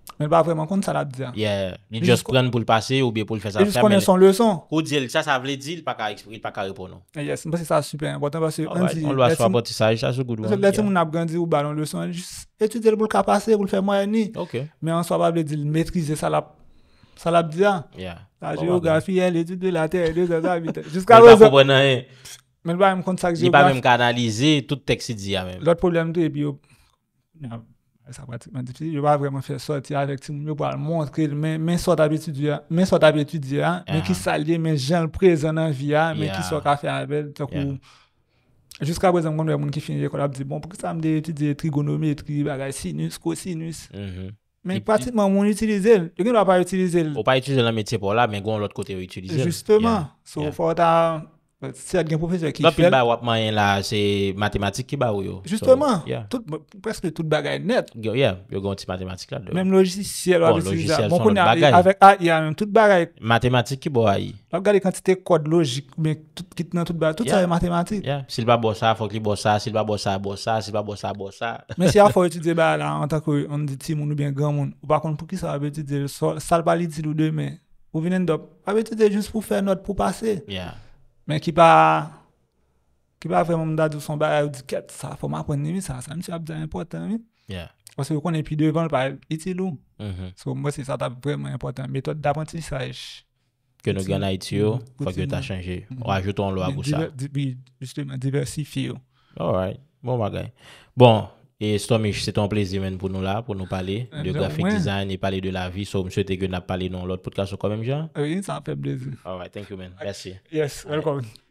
S2: Men ba preman kont sa labdia. Ye. Ni just
S1: pren pou l'pase ou be pou l'fese apre. E just prenen son lèson. Ou di lè. Sa sa vle dil. Pak a eksprin. Pak a repon nou. Yes.
S2: Mwen se sa soupe. Mwen se sa soupe. On lwa sou a bote sa. San sou kou dou an di ya. Se lè ti moun ap gandil ou ba lèson. Jus etu dil pou l'kapase. Pou l'fè mwen ni. Ok. Men an so pa vle dil. Metrize sa labdia. Ya. Sa geografi. Ye lè. Jus ka rò.
S1: Men ba preman.
S2: Men sa pratikman dipli. Yo pa vreman fè sot ya vek ti moun yo pa al montre men sot api etudi ya, men ki salye, men jenl prezenan vi ya, men ki sot ka fè avel. Tèk ou, jiska brezèm kon, yon moun ki finje, kon la bi di, bon, pou ki sa mde etudi trigonometri,
S1: bagay sinus, kosinus. Men mm-hmm. pratikman moun etilize l. Yo gen lwa pa etilize l. Ou pa etilize l an metse pou la, men gwen l ot kote etilize l.
S2: Justeman. Sou fò ta... Se ad gen pou fese ki fel. Nopil ba
S1: wap man yen la, se matematik ki ba ou yo. Justouman. Ya. Preske tout bagay net. Ya, yo gen yon ti matematikal do. Mem logisiyel wap bete yon. Bon, logisiyel bon, son not bagay. Mwen kon yon avek a, ya, men tout bagay. Matematik ki bo a yi.
S2: Wap gade kantite kod logik, men, kitnen tout bagay, tout sa yon matematik. Ya.
S1: Sil ba bosa, fok li bosa, sil ba bosa, bosa, sil ba bosa, bosa. Men si a fò
S2: yon te de ba la, an takoy, an de ti moun ou ben gen moun, wakon pou ki sa, Men ki pa, ki pa vreman menda di sou samba e ou di ket sa foma ponne mi sa, sa mi sou ap di ap apoten mi. Ya. Ose yo konen pi devan l pa eti lou. Mm-hmm. Mwen se sa tap vreman apoten. Meto dap an ti sa eche. Ke nou gana eti yo, fwa kwen ta chanje. Rajouton l wakou sa.
S1: Bi, bi, bi, di versifi yo. Alright. Bon bagay. Bon. E Stomich, se ton plezi men pou nou la pou nou pale eh, de grafik dizayn e pale de la vi so msye te gen ap pale non lot pou te kaso komem jan? E euh,
S2: yon sa pe plezi.
S1: Alright, thank you men. Merci.
S2: Yes, welcome.